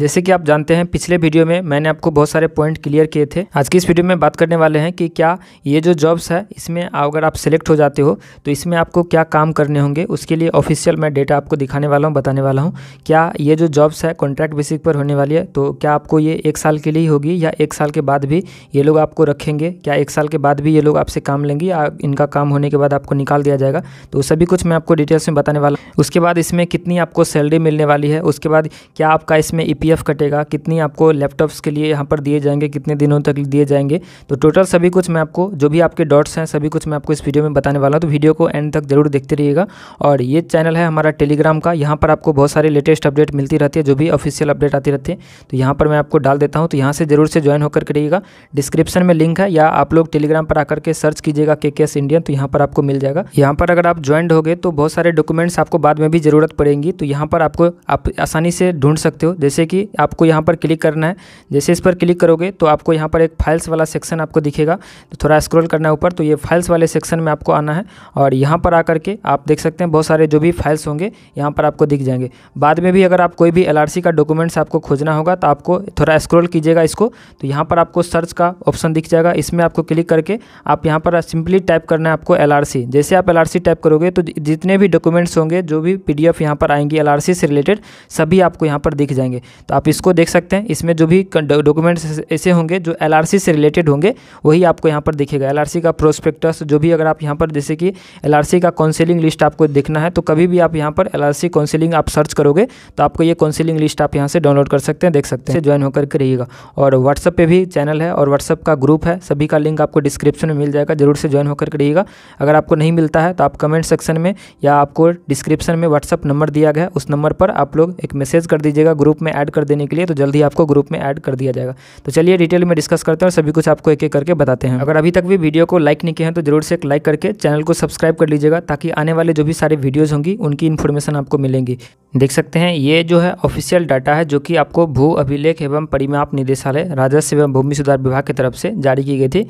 जैसे कि आप जानते हैं पिछले वीडियो में मैंने आपको बहुत सारे पॉइंट क्लियर किए थे आज की इस वीडियो में बात करने वाले हैं कि क्या ये जो जॉब्स है इसमें अगर आप सेलेक्ट हो जाते हो तो इसमें आपको क्या काम करने होंगे उसके लिए ऑफिशियल मैं डेटा आपको दिखाने वाला हूँ बताने वाला हूँ क्या ये जो जॉब्स है कॉन्ट्रैक्ट बेसिस पर होने वाली है तो क्या आपको ये एक साल के लिए ही होगी या एक साल के बाद भी ये लोग आपको रखेंगे क्या एक साल के बाद भी ये लोग आपसे काम लेंगे या इनका काम होने के बाद आपको निकाल दिया जाएगा तो सभी कुछ मैं आपको डिटेल्स में बताने वाला हूँ उसके बाद इसमें कितनी आपको सैलरी मिलने वाली है उसके बाद क्या आपका इसमें ई e पीएफ कटेगा कितनी आपको लैपटॉप्स के लिए यहाँ पर दिए जाएंगे कितने दिनों तक दिए जाएंगे तो टोटल सभी कुछ मैं आपको जो भी आपके डॉट्स हैं सभी कुछ मैं आपको इस वीडियो में बताने वाला हूँ तो वीडियो को एंड तक जरूर देखते रहिएगा और ये चैनल है हमारा टेलीग्राम का यहाँ पर आपको बहुत सारे लेटेस्ट अपडेट मिलती रहती है जो भी ऑफिशियल अपडेट आती रहती है तो यहाँ पर मैं आपको डाल देता हूँ तो यहाँ से जरूर से ज्वाइन होकर करिएगा डिस्क्रिप्शन में लिंक है या आप लोग टेलीग्राम पर आकर के सर्च कीजिएगा के के इंडियन तो यहाँ पर आपको मिल जाएगा यहाँ पर अगर आप ज्वाइंट हो गए तो बहुत सारे डॉक्यूमेंट्स आपको बाद में भी जरूरत पड़ेगी तो यहाँ पर आपको आप आसानी से ढूंढ सकते हो जैसे कि कि आपको यहाँ पर क्लिक करना है जैसे इस पर क्लिक करोगे तो आपको यहाँ पर एक फाइल्स वाला सेक्शन आपको दिखेगा तो थोड़ा स्क्रॉल करना है ऊपर तो ये फाइल्स वाले सेक्शन में आपको आना है और यहाँ पर आकर के आप देख सकते हैं बहुत सारे जो भी फाइल्स होंगे यहाँ पर आपको दिख जाएंगे बाद में भी अगर आप कोई भी एल का डॉक्यूमेंट्स आपको खोजना होगा तो आपको थोड़ा स्क्रोल कीजिएगा इसको तो यहाँ पर आपको सर्च का ऑप्शन दिख जाएगा इसमें आपको क्लिक करके आप यहाँ पर सिंपली टाइप करना है आपको एल जैसे आप एल टाइप करोगे तो जितने भी डॉक्यूमेंट्स होंगे जो भी पी डी यहाँ पर आएंगी एल से रिलेटेड सभी आपको यहाँ पर दिख जाएंगे तो आप इसको देख सकते हैं इसमें जो भी डॉक्यूमेंट्स ऐसे होंगे जो एल से रिलेटेड होंगे वही आपको यहाँ पर दिखेगा एल का प्रोस्पेक्टस जो भी अगर आप यहाँ पर जैसे कि एल का काउंसिलिंग लिस्ट आपको देखना है तो कभी भी आप यहाँ पर एल काउंसिलिंग आप सर्च करोगे तो आपको ये काउंसिलिंग लिस्ट आप यहाँ से डाउनलोड कर सकते हैं देख सकते हैं ज्वाइन होकर के रहिएगा और व्हाट्सअप पर भी चैनल है और व्हाट्सअप का ग्रुप है सभी का लिंक आपको डिस्क्रिप्शन में मिल जाएगा जरूर से ज्वाइन होकर के रहिएगा अगर आपको नहीं मिलता है तो आप कमेंट सेक्शन में या आपको डिस्क्रिप्शन में व्हाट्सअप नंबर दिया गया उस नंबर पर आप लोग एक मैसेज कर दीजिएगा ग्रुप में ऐड कर देने के लिए तो जल्द ही आपको ग्रुप में ऐड कर दिया जाएगा तो चलिए डिटेल में डिस्कस करते हैं और सभी कुछ आपको एक एक करके बताते हैं अगर अभी तक भी वीडियो को लाइक नहीं किया है तो जरूर से एक लाइक करके चैनल को सब्सक्राइब कर लीजिएगा ताकि आने वाले जो भी सारे वीडियोज़ होंगी उनकी इन्फॉर्मेशन आपको मिलेंगी देख सकते हैं ये जो है ऑफिशियल डाटा है जो कि आपको भू अभिलेख एवं परिमाप निदेशालय राजस्व एवं भूमि सुधार विभाग की तरफ से जारी की गई थी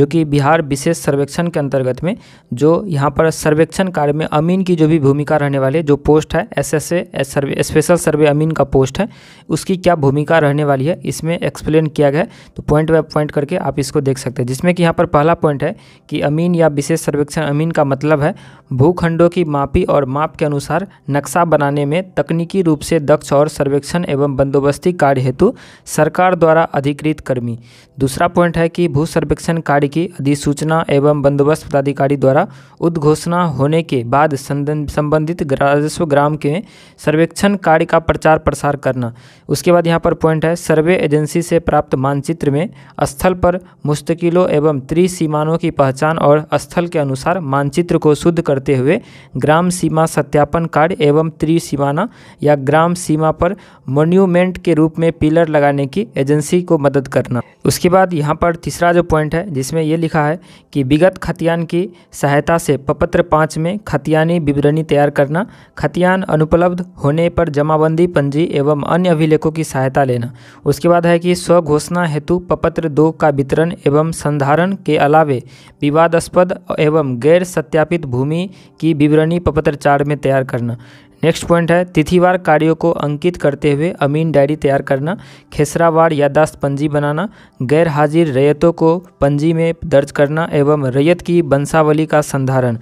जो कि बिहार विशेष सर्वेक्षण के अंतर्गत में जो यहाँ पर सर्वेक्षण कार्य में अमीन की जो भी भूमिका रहने वाली है जो पोस्ट है S S survey special survey अमीन का पोस्ट है उसकी क्या भूमिका रहने वाली है इसमें एक्सप्लेन किया गया तो पॉइंट बाय पॉइंट करके आप इसको देख सकते हैं जिसमें कि यहाँ पर पहला पॉइंट है कि अमीन या विशेष सर्वेक्षण अमीन का मतलब है भूखंडों की मापी और माप के अनुसार नक्शा बनाने में तकनीकी रूप से दक्ष और सर्वेक्षण एवं बंदोबस्ती कार्य हेतु सरकार द्वारा अधिकृत कर्मी दूसरा पॉइंट है कि भू सर्वेक्षण कार्य की अधिसूचना एवं बंदोबस्त पदाधिकारी द्वारा उद्घोषणा होने के बाद संबंधित राजस्व ग्राम के सर्वेक्षण कार्य का प्रचार प्रसार करना उसके बाद यहाँ पर पॉइंट है सर्वे एजेंसी से प्राप्त मानचित्र में स्थल पर मुस्तकिलों एवं त्रिसीमानों की पहचान और स्थल के अनुसार मानचित्र को शुद्ध करते हुए ग्राम सीमा सत्यापन कार्य एवं त्रिसीमा बनवाना या ग्राम सीमा पर मोन्यूमेंट के रूप में पिलर लगाने की एजेंसी को मदद करना उसके बाद यहाँ पर तीसरा जो पॉइंट है जिसमें यह लिखा है कि विगत खतियान की सहायता से पपत्र पाँच में खतियानी विवरणी तैयार करना खतियान अनुपलब्ध होने पर जमाबंदी पंजी एवं अन्य अभिलेखों की सहायता लेना उसके बाद है कि स्वघोषणा हेतु पपत्र दो का वितरण एवं संधारण के अलावे विवादास्पद एवं गैर सत्यापित भूमि की विवरणी पपत्र चार में तैयार करना नेक्स्ट पॉइंट है तिथिवार कार्यों को अंकित करते हुए अमीन डायरी तैयार करना खेसरावार यादाश्त पंजी बनाना गैर हाजिर रैयतों को पंजी में दर्ज करना एवं रैयत की वंशावली का संधारण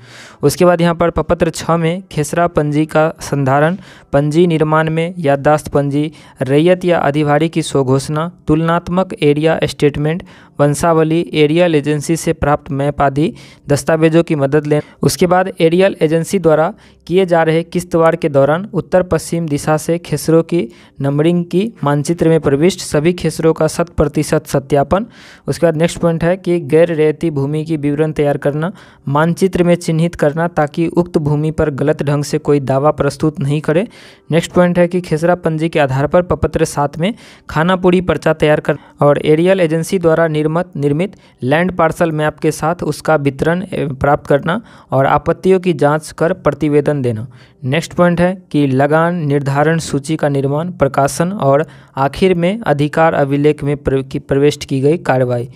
उसके बाद यहाँ पर पपत्र छः में खेसरा पंजी का संधारण पंजी निर्माण में यादाश्त पंजी रैयत या अधिभारी की स्वघोषणा तुलनात्मक एरिया स्टेटमेंट वंशावली एरियल एजेंसी से प्राप्त मैप आदि दस्तावेजों की मदद लें उसके बाद एरियल एजेंसी द्वारा किए जा रहे किस्तवार के दौरान उत्तर पश्चिम दिशा से खेसरों की नंबरिंग की मानचित्र में प्रविष्ट सभी खेसरों का शत प्रतिशत सत्यापन उसके बाद नेक्स्ट पॉइंट है कि गैर रेती भूमि की विवरण तैयार करना मानचित्र में चिन्हित करना ताकि उक्त भूमि पर गलत ढंग से कोई दावा प्रस्तुत नहीं करे नेक्स्ट पॉइंट है कि खेसरा पंजी के आधार पर पपत्र सात में खानापुरी पर्चा तैयार कर और एरियल एजेंसी द्वारा निर्माण निर्मित निर्मित लैंड पार्सल मैप के साथ उसका वितरण प्राप्त करना और आपत्तियों की जांच कर प्रतिवेदन देना नेक्स्ट पॉइंट है कि लगान निर्धारण सूची का निर्माण प्रकाशन और आखिर में अधिकार अभिलेख में प्रवेश की गई कार्रवाई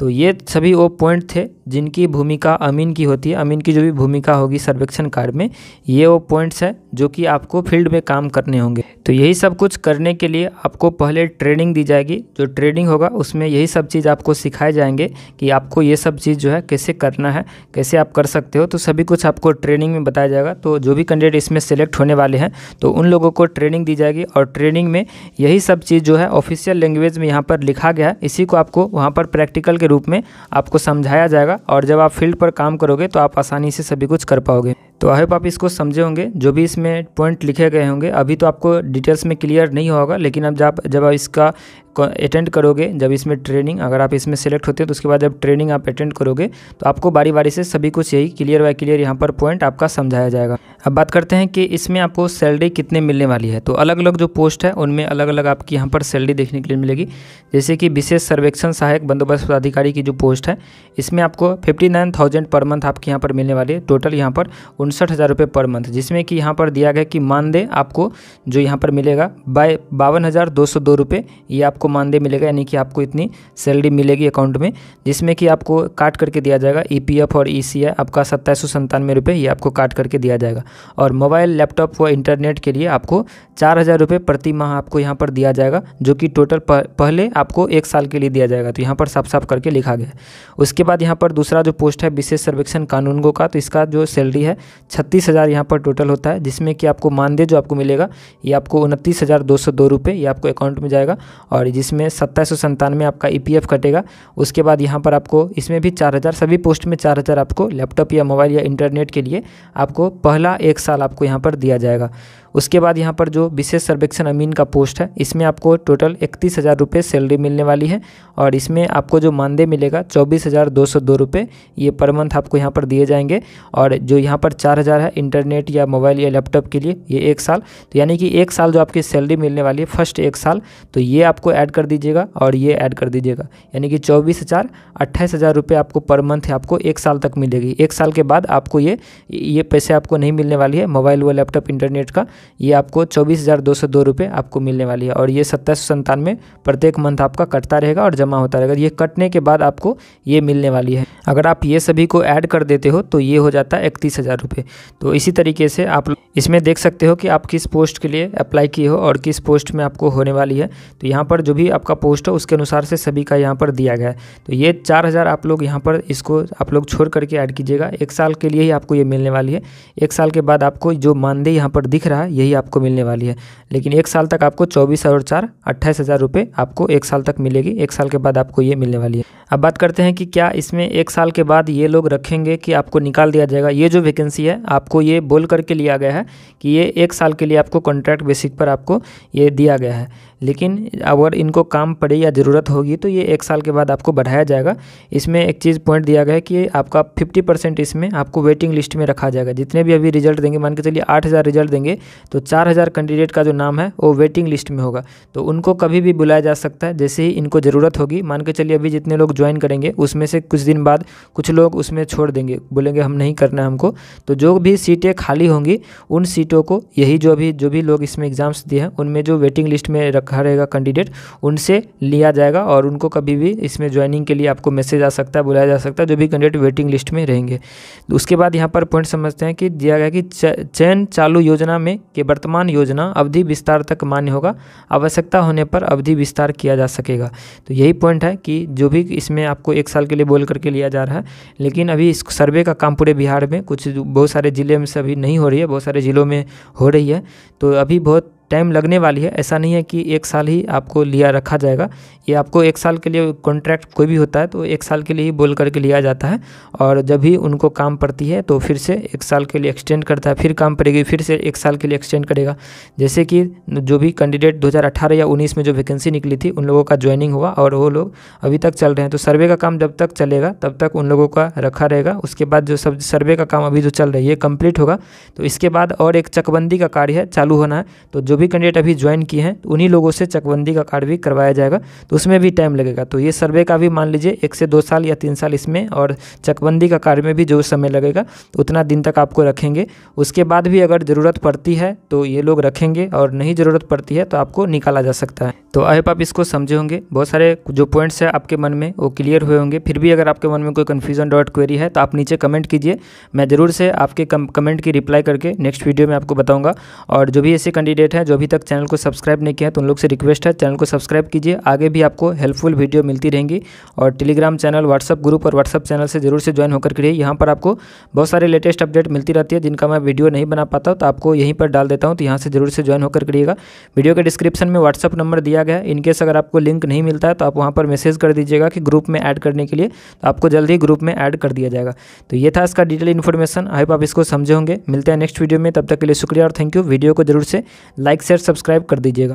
तो ये सभी वो पॉइंट थे जिनकी भूमिका अमीन की होती है अमीन की जो भी भूमिका होगी सर्वेक्षण कार्य में ये वो पॉइंट्स है जो कि आपको फील्ड में काम करने होंगे तो यही सब कुछ करने के लिए आपको पहले ट्रेनिंग दी जाएगी जो ट्रेनिंग होगा उसमें यही सब चीज़ आपको सिखाए जाएंगे कि आपको ये सब चीज़ जो है कैसे करना है कैसे आप कर सकते हो तो सभी कुछ आपको ट्रेनिंग में बताया जाएगा तो जो भी कैंडिडेट इसमें सेलेक्ट होने वाले हैं तो उन लोगों को ट्रेनिंग दी जाएगी और ट्रेनिंग में यही सब चीज़ जो है ऑफिशियल लैंग्वेज में यहाँ पर लिखा गया है इसी को आपको वहाँ पर प्रैक्टिकल के रूप में आपको समझाया जाएगा और जब आप फील्ड पर काम करोगे तो आप आसानी से सभी कुछ कर पाओगे तो आई होप आप इसको समझे होंगे जो भी इसमें पॉइंट लिखे गए होंगे अभी तो आपको डिटेल्स में क्लियर नहीं होगा लेकिन अब जब जब आप इसका अटेंड करोगे जब इसमें ट्रेनिंग अगर आप इसमें सेलेक्ट होते हो तो उसके बाद जब ट्रेनिंग आप अटेंड करोगे तो आपको बारी बारी से सभी कुछ यही क्लियर बाय क्लियर यहाँ पर पॉइंट आपका समझाया जाएगा अब बात करते हैं कि इसमें आपको सैलरी कितने मिलने वाली है तो अलग अलग जो पोस्ट है उनमें अलग अलग आपकी यहाँ पर सैलरी देखने के लिए मिलेगी जैसे कि विशेष सर्वेक्षण सहायक बंदोबस्त पदाधिकारी की जो पोस्ट है इसमें आपको fifty nine thousand per month आपके यहाँ पर मिलने वाली है टोटल यहाँ पर उनसठ हज़ार रुपये पर मंथ जिसमें कि यहाँ पर दिया गया कि मानदेय आपको जो यहाँ पर मिलेगा बाय बावन हज़ार दो सौ दो रुपये ये आपको आपको मानदेय मिलेगा यानी कि आपको इतनी सैलरी मिलेगी अकाउंट में जिसमें कि आपको काट करके दिया जाएगा ई e और ई e आपका सत्ताईस सौ संतानवे रुपये ये आपको काट करके दिया जाएगा और मोबाइल लैपटॉप व इंटरनेट के लिए आपको चार हज़ार रुपये प्रति माह आपको यहाँ पर दिया जाएगा जो कि टोटल पहले आपको एक साल के लिए दिया जाएगा तो यहाँ पर साफ साफ करके लिखा गया उसके बाद यहाँ पर दूसरा जो पोस्ट है विशेष सर्वेक्षण कानूनों का तो इसका जो सैलरी है छत्तीस हज़ार यहाँ पर टोटल होता है जिसमें कि आपको मानदेय जो आपको मिलेगा ये आपको उनतीस हज़ार दो सौ दो रुपये ये आपको अकाउंट में जाएगा और जिसमें सत्ताईस सौ संतानवे आपका ई e कटेगा उसके बाद यहाँ पर आपको इसमें भी चार हज़ार सभी पोस्ट में चार हज़ार आपको लैपटॉप या मोबाइल या इंटरनेट के लिए आपको पहला एक साल आपको यहाँ पर दिया जाएगा उसके बाद यहाँ पर जो विशेष सर्वेक्षण अमीन का पोस्ट है इसमें आपको टोटल इकतीस हज़ार रुपये सैलरी मिलने वाली है और इसमें आपको जो मानदेय मिलेगा चौबीस हज़ार दो सौ दो रुपये ये पर मंथ आपको यहाँ पर दिए जाएंगे और जो यहाँ पर चार हज़ार है इंटरनेट या मोबाइल या लैपटॉप के लिए ये एक साल तो यानी कि एक साल जो आपकी सैलरी मिलने वाली है फर्स्ट एक साल तो ये आपको ऐड कर दीजिएगा और ये ऐड कर दीजिएगा यानी कि चौबीस हज़ार अट्ठाईस हज़ार रुपये आपको पर मंथ आपको एक साल तक मिलेगी एक साल के बाद आपको ये ये पैसे आपको नहीं मिलने वाली है मोबाइल व लैपटॉप इंटरनेट का ये आपको चौबीस हज़ार दो सौ दो रुपये आपको मिलने वाली है और ये सत्ताईस सौ संतानवे प्रत्येक मंथ आपका कटता रहेगा और जमा होता रहेगा ये कटने के बाद आपको ये मिलने वाली है अगर आप ये सभी को ऐड कर देते हो तो ये हो जाता है इकतीस हज़ार रुपये तो इसी तरीके से आप इसमें देख सकते हो कि आप किस पोस्ट के लिए अप्लाई किए हो और किस पोस्ट में आपको होने वाली है तो यहाँ पर जो भी आपका पोस्ट हो उसके अनुसार से सभी का यहाँ पर दिया गया है तो ये चार हज़ार आप लोग यहाँ पर इसको आप लोग छोड़ करके ऐड कीजिएगा एक साल के लिए ही आपको ये मिलने वाली है एक साल के बाद आपको जो मानदेय यहाँ पर दिख रहा है यही आपको मिलने वाली है लेकिन एक साल तक आपको चौबीस और चार अट्ठाईस हज़ार रुपये आपको एक साल तक मिलेगी एक साल के बाद आपको ये मिलने वाली है अब बात करते हैं कि क्या इसमें एक साल के बाद ये लोग रखेंगे कि आपको निकाल दिया जाएगा ये जो वैकेंसी है आपको ये बोल करके लिया गया है कि ये एक साल के लिए आपको कॉन्ट्रैक्ट बेसिक पर आपको ये दिया गया है लेकिन अगर इनको काम पड़े या ज़रूरत होगी तो ये एक साल के बाद आपको बढ़ाया जाएगा इसमें एक चीज़ पॉइंट दिया गया है कि आपका फिफ्टी परसेंट इसमें आपको वेटिंग लिस्ट में रखा जाएगा जितने भी अभी रिजल्ट देंगे मान के चलिए आठ हज़ार रिजल्ट देंगे तो चार हज़ार कैंडिडेट का जो नाम है वो वेटिंग लिस्ट में होगा तो उनको कभी भी बुलाया जा सकता है जैसे ही इनको ज़रूरत होगी मान के चलिए अभी जितने लोग ज्वाइन करेंगे उसमें से कुछ दिन बाद कुछ लोग उसमें छोड़ देंगे बोलेंगे हम नहीं करना है हमको तो जो भी सीटें खाली होंगी उन सीटों को यही जो अभी जो भी लोग इसमें एग्ज़ाम्स दिए हैं उनमें जो वेटिंग लिस्ट में रख रखा रहेगा कैंडिडेट उनसे लिया जाएगा और उनको कभी भी इसमें ज्वाइनिंग के लिए आपको मैसेज आ सकता है बुलाया जा सकता है जो भी कैंडिडेट वेटिंग लिस्ट में रहेंगे उसके बाद यहाँ पर पॉइंट समझते हैं कि दिया गया कि चयन चालू योजना में के वर्तमान योजना अवधि विस्तार तक मान्य होगा आवश्यकता होने पर अवधि विस्तार किया जा सकेगा तो यही पॉइंट है कि जो भी इसमें आपको एक साल के लिए बोल करके लिया जा रहा है लेकिन अभी इस सर्वे का काम पूरे बिहार में कुछ बहुत सारे ज़िले में से अभी नहीं हो रही है बहुत सारे ज़िलों में हो रही है तो अभी बहुत टाइम लगने वाली है ऐसा नहीं है कि एक साल ही आपको लिया रखा जाएगा ये आपको एक साल के लिए कॉन्ट्रैक्ट कोई भी होता है तो एक साल के लिए ही बोल करके लिया जाता है और जब भी उनको काम पड़ती है तो फिर से एक साल के लिए एक्सटेंड करता है फिर काम पड़ेगी फिर से एक साल के लिए एक्सटेंड करेगा जैसे कि जो भी कैंडिडेट दो या उन्नीस में जो वैकेंसी निकली थी उन लोगों का ज्वाइनिंग हुआ और वो लोग अभी तक चल रहे हैं तो सर्वे का काम जब तक चलेगा तब तक उन लोगों का रखा रहेगा उसके बाद जो सब सर्वे का काम अभी जो चल रहा है ये कम्प्लीट होगा तो इसके बाद और एक चकबंदी का कार्य है चालू होना है तो जो भी कैंडिडेट अभी ज्वाइन किए हैं तो उन्हीं लोगों से चकबंदी का कार्ड भी करवाया जाएगा तो उसमें भी टाइम लगेगा तो ये सर्वे का भी मान लीजिए एक से दो साल या तीन साल इसमें और चकबंदी का कार्य में भी जो समय लगेगा तो उतना दिन तक आपको रखेंगे उसके बाद भी अगर ज़रूरत पड़ती है तो ये लोग रखेंगे और नहीं ज़रूरत पड़ती है तो आपको निकाला जा सकता है तो आई आप इसको समझे होंगे बहुत सारे जो पॉइंट्स हैं आपके मन में वो क्लियर हुए होंगे फिर भी अगर आपके मन में कोई कन्फ्यूजन डॉट क्वेरी है तो आप नीचे कमेंट कीजिए मैं ज़रूर से आपके कमेंट की रिप्लाई करके नेक्स्ट वीडियो में आपको बताऊँगा और जो भी ऐसे कैंडिडेट हैं जो अभी तक चैनल को सब्सक्राइब नहीं किया है तो उन लोग से रिक्वेस्ट है चैनल को सब्सक्राइब कीजिए आगे भी आपको हेल्पफुल वीडियो मिलती रहेंगी और टेलीग्राम चैनल व्हाट्सअप ग्रुप और व्हाट्सअप चैनल से जरूर से ज्वाइन होकर करिए यहाँ पर आपको बहुत सारे लेटेस्ट अपडेट मिलती रहती है जिनका मैं वीडियो नहीं बना पाता तो आपको यहीं पर डाल देता हूँ तो यहाँ से जरूर से ज्वाइन होकर करिएगा वीडियो के डिस्क्रिप्शन में व्हाट्सअप नंबर दिया गया है इनकेस अगर आपको लिंक नहीं मिलता है तो आप वहाँ पर मैसेज कर दीजिएगा कि ग्रुप में ऐड करने के लिए तो आपको जल्द ही ग्रुप में ऐड कर दिया जाएगा तो ये था इसका डिटेल इन्फॉर्मेशन आई होप आप इसको समझे होंगे मिलते हैं नेक्स्ट वीडियो में तब तक के लिए शुक्रिया और थैंक यू वीडियो को जरूर से लाइक लाइक शेयर सब्सक्राइब कर दीजिएगा